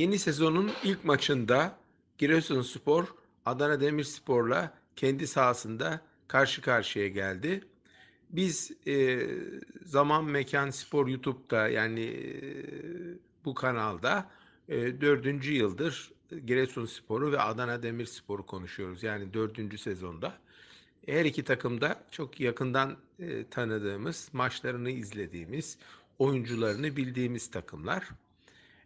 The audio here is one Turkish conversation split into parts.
Yeni sezonun ilk maçında Giresunspor Adana Demirspor'la kendi sahasında karşı karşıya geldi. Biz e, Zaman Mekan Spor YouTube'da yani e, bu kanalda e, dördüncü yıldır Giresunspor'u ve Adana Demirspor'u konuşuyoruz. Yani dördüncü sezonda. Her iki takımda çok yakından e, tanıdığımız, maçlarını izlediğimiz, oyuncularını bildiğimiz takımlar.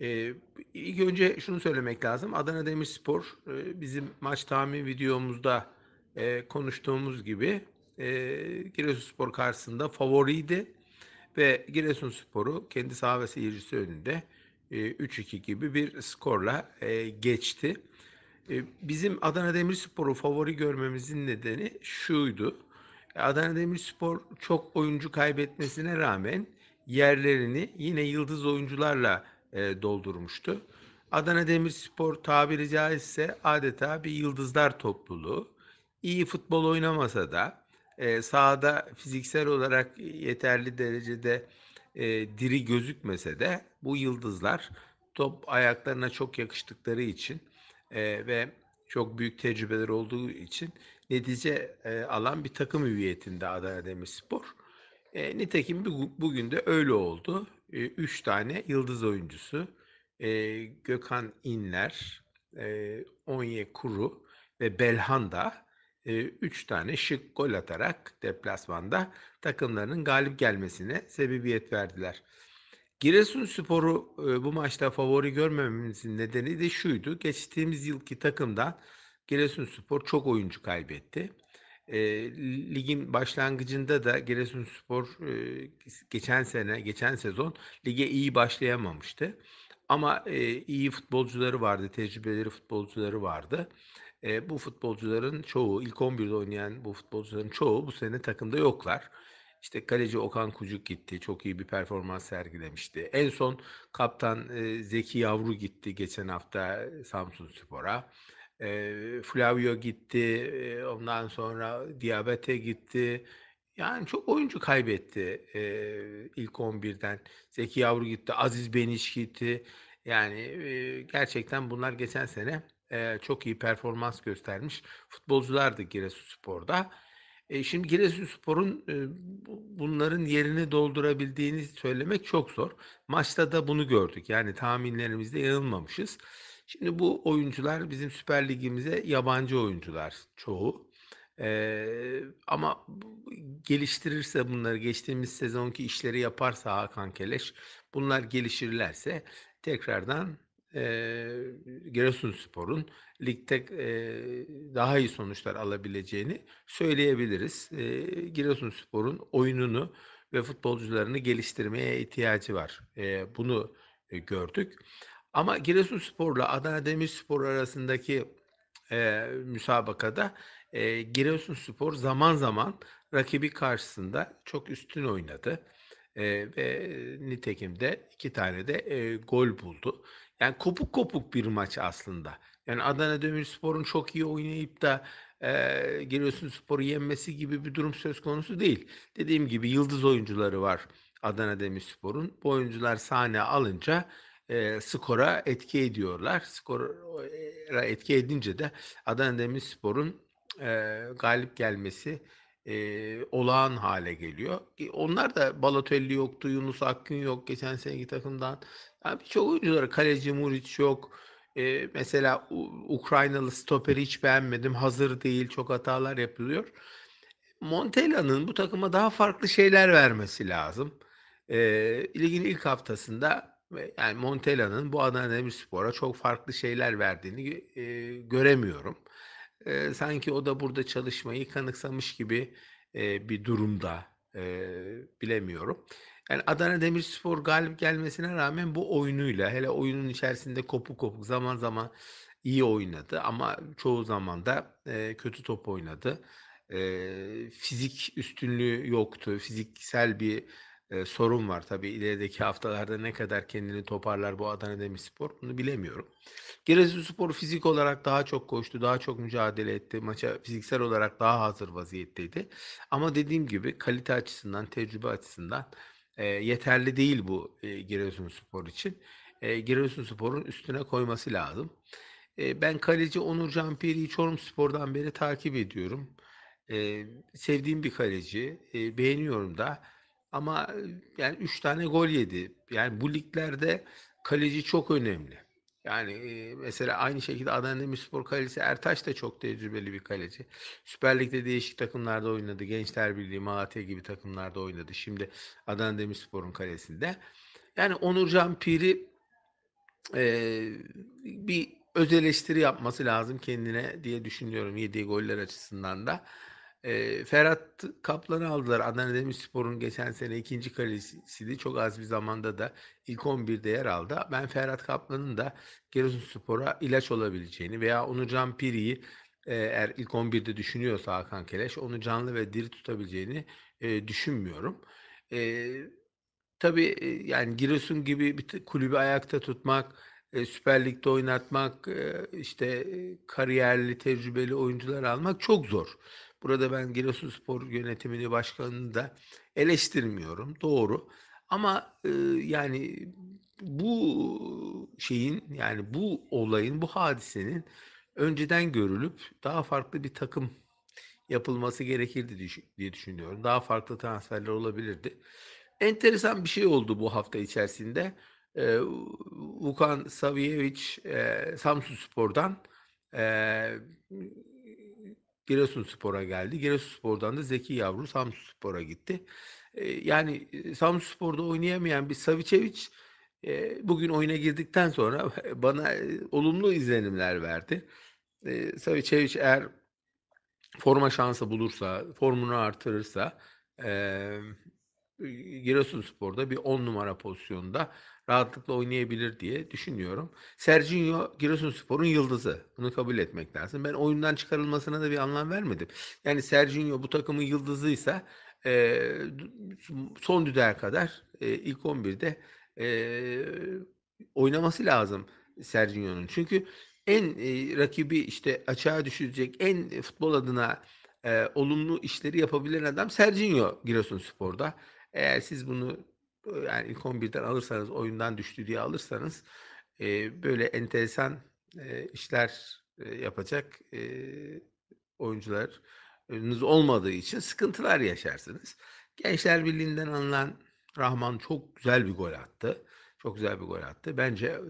Ee, ilk önce şunu söylemek lazım. Adana Demirspor e, bizim maç tahmin videomuzda e, konuştuğumuz gibi e, Giresunspor karşısında favoriydi ve Giresunspor'u kendi saha ve seyircisi önünde e, 3-2 gibi bir skorla e, geçti. E, bizim Adana Demirspor'u favori görmemizin nedeni şuydu. Adana Demirspor çok oyuncu kaybetmesine rağmen yerlerini yine yıldız oyuncularla e, doldurmuştu. Adana Demirspor tabiri caizse adeta bir yıldızlar topluluğu. İyi futbol oynamasa da e, sahada fiziksel olarak yeterli derecede e, diri gözükmese de bu yıldızlar top ayaklarına çok yakıştıkları için e, ve çok büyük tecrübeler olduğu için netice e, alan bir takım hüviyetinde Adana Demirspor. E, nitekim bugün de öyle oldu. 3 tane yıldız oyuncusu e, Gökhan İnler, e, Onye Kuru ve Belhanda 3 e, tane şık gol atarak deplasmanda takımlarının galip gelmesine sebebiyet verdiler. Giresun Sporu e, bu maçta favori görmememizin nedeni de şuydu. Geçtiğimiz yılki takımdan Giresun Spor çok oyuncu kaybetti. E, ligin başlangıcında da Giresunspor e, geçen sene, geçen sezon lige iyi başlayamamıştı. Ama e, iyi futbolcuları vardı, tecrübeleri futbolcuları vardı. E, bu futbolcuların çoğu, ilk 11'de oynayan bu futbolcuların çoğu bu sene takımda yoklar. İşte kaleci Okan Kucuk gitti. Çok iyi bir performans sergilemişti. En son kaptan Zeki Yavru gitti geçen hafta Samsun Spor'a. E, Flavio gitti, e, ondan sonra Diabete gitti. Yani çok oyuncu kaybetti e, ilk 11'den. Zeki Yavru gitti, Aziz Beniş gitti. Yani e, gerçekten bunlar geçen sene e, çok iyi performans göstermiş futbolculardı Giresunspor'da. E, şimdi Giresunspor'un e, bunların yerini doldurabildiğini söylemek çok zor. Maçta da bunu gördük. Yani tahminlerimizde yanılmamışız. Şimdi bu oyuncular bizim Süper Ligimize yabancı oyuncular çoğu. Ee, ama geliştirirse bunları geçtiğimiz sezonki işleri yaparsa Hakan Keleş bunlar gelişirlerse tekrardan e, Giresunspor'un ligde e, daha iyi sonuçlar alabileceğini söyleyebiliriz. E, Giresunspor'un oyununu ve futbolcularını geliştirmeye ihtiyacı var. E, bunu gördük. Ama Giresunspor'la Adana Demirspor arasındaki e, müsabakada e, Giresunspor zaman zaman rakibi karşısında çok üstün oynadı. E, ve nitekim de iki tane de e, gol buldu. Yani kopuk kopuk bir maç aslında. Yani Adana Demirspor'un çok iyi oynayıp da e, Giresunspor'u yenmesi gibi bir durum söz konusu değil. Dediğim gibi yıldız oyuncuları var Adana Demirspor'un. Bu oyuncular sahne alınca e, skora etki ediyorlar. Skora etki edince de Adana Demirspor'un e, galip gelmesi e, olağan hale geliyor. E, onlar da Balotelli yoktu, Yunus Akgün yok geçen seneki takımdan. Yani Birçok oyuncuları kaleci Muriç yok. E, mesela Ukraynalı stoperi hiç beğenmedim. Hazır değil, çok hatalar yapılıyor. Montella'nın bu takıma daha farklı şeyler vermesi lazım. E, ligin ilk haftasında yani Montella'nın bu Adana Demirspor'a çok farklı şeyler verdiğini e, göremiyorum. E, sanki o da burada çalışmayı kanıksamış gibi e, bir durumda e, bilemiyorum. Yani Adana Demirspor galip gelmesine rağmen bu oyunuyla hele oyunun içerisinde kopuk kopuk zaman zaman iyi oynadı ama çoğu zaman da e, kötü top oynadı. E, fizik üstünlüğü yoktu. Fiziksel bir e, sorun var. Tabii ilerideki haftalarda ne kadar kendini toparlar bu Adana Demirspor bunu bilemiyorum. Giresunspor fizik olarak daha çok koştu, daha çok mücadele etti. Maça fiziksel olarak daha hazır vaziyetteydi. Ama dediğim gibi kalite açısından, tecrübe açısından e, yeterli değil bu e, Giresunspor için. E, Giresunspor'un üstüne koyması lazım. E, ben kaleci Onur Camperi'yi Çorum Spor'dan beri takip ediyorum. E, sevdiğim bir kaleci, e, beğeniyorum da. Ama yani 3 tane gol yedi. Yani bu liglerde kaleci çok önemli. Yani mesela aynı şekilde Adana Demirspor kalecisi Ertaş da çok tecrübeli bir kaleci. Süper Lig'de değişik takımlarda oynadı. Gençler Birliği, Malatya gibi takımlarda oynadı. Şimdi Adana Demirspor'un kalesinde. Yani Onurcan Pir'i e, bir öz eleştiri yapması lazım kendine diye düşünüyorum yediği goller açısından da. E, Ferhat Kaplan'ı aldılar. Adana Demirspor'un geçen sene ikinci kalesiydi. Çok az bir zamanda da ilk 11'de yer aldı. Ben Ferhat Kaplan'ın da Spor'a ilaç olabileceğini veya Onurcan Piri'yi eğer ilk 11'de düşünüyorsa Hakan Keleş onu canlı ve diri tutabileceğini e, düşünmüyorum. E, tabii yani Giresun gibi bir kulübü ayakta tutmak, e, Süper Lig'de oynatmak, e, işte kariyerli, tecrübeli oyuncular almak çok zor. Burada ben Giresunspor yönetimini başkanını da eleştirmiyorum. Doğru. Ama e, yani bu şeyin yani bu olayın bu hadisenin önceden görülüp daha farklı bir takım yapılması gerekirdi diye düşünüyorum. Daha farklı transferler olabilirdi. Enteresan bir şey oldu bu hafta içerisinde. Ee, Vukan Saviyevic e, Samsun Spor'dan e, Giresunspor'a geldi. Giresunspor'dan da Zeki Yavru Samsunspor'a gitti. Ee, e, yani Samsunspor'da oynayamayan bir Savicevic e, bugün oyuna girdikten sonra bana e, olumlu izlenimler verdi. E, Savicevic eğer forma şansı bulursa, formunu artırırsa e, Giresunspor'da bir 10 numara pozisyonda rahatlıkla oynayabilir diye düşünüyorum. Sergio Giresunspor'un yıldızı. Bunu kabul etmek lazım. Ben oyundan çıkarılmasına da bir anlam vermedim. Yani Sergio bu takımın yıldızıysa e, son düdüğe kadar e, ilk 11'de e, oynaması lazım Sergio'nun. Çünkü en e, rakibi işte açığa düşürecek en futbol adına e, olumlu işleri yapabilen adam Sergio Giresunspor'da. Eğer siz bunu e, yani ilk 11'den alırsanız, oyundan düştü diye alırsanız e, böyle enteresan e, işler e, yapacak e, oyuncularınız olmadığı için sıkıntılar yaşarsınız. Gençler Birliği'nden alınan Rahman çok güzel bir gol attı. Çok güzel bir gol attı. Bence e,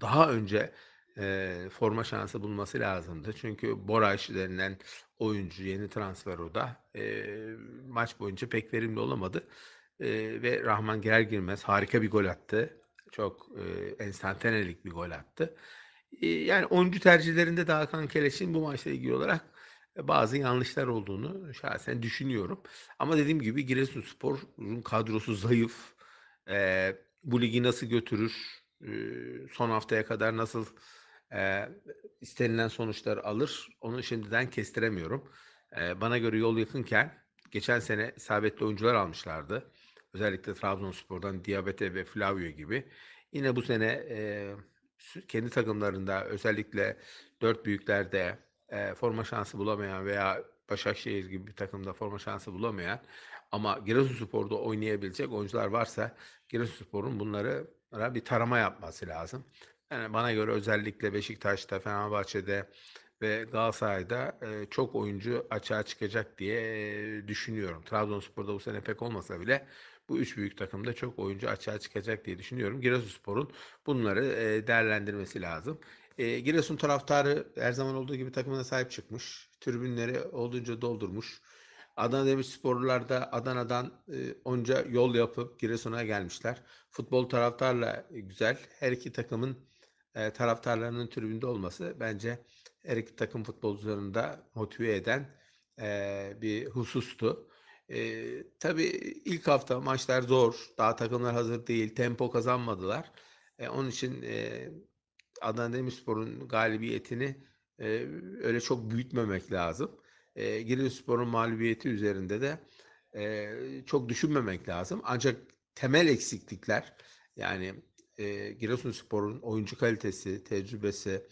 daha önce e, forma şansı bulması lazımdı. Çünkü Boraş denilen oyuncu yeni transfer o da e, maç boyunca pek verimli olamadı e, ve Rahman girer girmez harika bir gol attı. Çok e, enstantanelik bir gol attı. E, yani oyuncu tercihlerinde de Hakan Keleş'in bu maçla ilgili olarak bazı yanlışlar olduğunu şahsen düşünüyorum. Ama dediğim gibi Giresunspor'un kadrosu zayıf. E, bu ligi nasıl götürür? E, son haftaya kadar nasıl e, istenilen sonuçlar alır? Onu şimdiden kestiremiyorum. E, bana göre yol yakınken geçen sene isabetli oyuncular almışlardı özellikle Trabzonspor'dan Diabete ve Flavio gibi yine bu sene e, kendi takımlarında özellikle dört büyüklerde e, forma şansı bulamayan veya Başakşehir gibi bir takımda forma şansı bulamayan ama Giresunspor'da oynayabilecek oyuncular varsa Giresunspor'un bunları bir tarama yapması lazım. Yani bana göre özellikle Beşiktaş'ta, Fenerbahçe'de ve Galatasaray'da e, çok oyuncu açığa çıkacak diye düşünüyorum. Trabzonspor'da bu sene pek olmasa bile bu üç büyük takımda çok oyuncu açığa çıkacak diye düşünüyorum. Giresunspor'un bunları e, değerlendirmesi lazım. E, Giresun taraftarı her zaman olduğu gibi takımına sahip çıkmış. Tribünleri olduğunca doldurmuş. Adana Demirsporlular da Adana'dan e, onca yol yapıp Giresun'a gelmişler. Futbol taraftarla güzel. Her iki takımın taraftarlarının tribünde olması bence her iki takım futbolcularını da motive eden bir husustu. E, tabii ilk hafta maçlar zor. Daha takımlar hazır değil. Tempo kazanmadılar. E, onun için e, Adana Demirspor'un galibiyetini e, öyle çok büyütmemek lazım. E, Giresunspor'un mağlubiyeti üzerinde de e, çok düşünmemek lazım. Ancak temel eksiklikler yani e, Giresunspor'un oyuncu kalitesi, tecrübesi,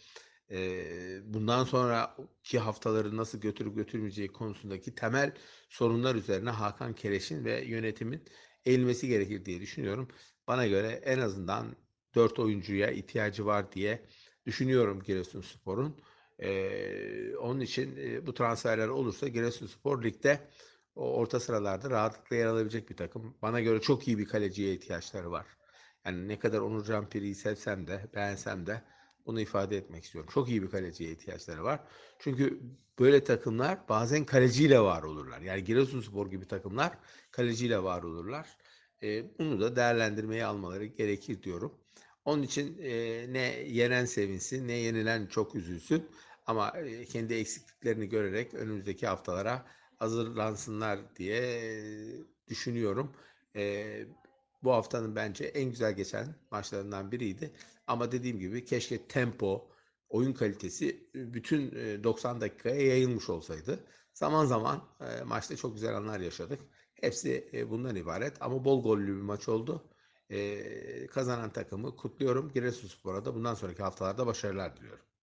e, bundan sonraki haftaları nasıl götürüp götürmeyeceği konusundaki temel sorunlar üzerine Hakan Kereş'in ve yönetimin eğilmesi gerekir diye düşünüyorum. Bana göre en azından 4 oyuncuya ihtiyacı var diye düşünüyorum Giresunspor'un. Ee, onun için e, bu transferler olursa Giresunspor ligde orta sıralarda rahatlıkla yer alabilecek bir takım. Bana göre çok iyi bir kaleciye ihtiyaçları var. Yani ne kadar Onur Can Piri'yi sevsem de beğensem de onu ifade etmek istiyorum. Çok iyi bir kaleciye ihtiyaçları var. Çünkü böyle takımlar bazen kaleciyle var olurlar. Yani Giresunspor gibi takımlar kaleciyle var olurlar. E, bunu da değerlendirmeye almaları gerekir diyorum. Onun için e, ne yenen sevinsin ne yenilen çok üzülsün. Ama e, kendi eksikliklerini görerek önümüzdeki haftalara hazırlansınlar diye e, düşünüyorum. E, bu haftanın bence en güzel geçen maçlarından biriydi. Ama dediğim gibi keşke tempo, oyun kalitesi e, bütün 90 e, dakikaya yayılmış olsaydı. Zaman zaman e, maçta çok güzel anlar yaşadık. Hepsi bundan ibaret ama bol gollü bir maç oldu. Kazanan takımı kutluyorum. Giresunspor'a da bundan sonraki haftalarda başarılar diliyorum.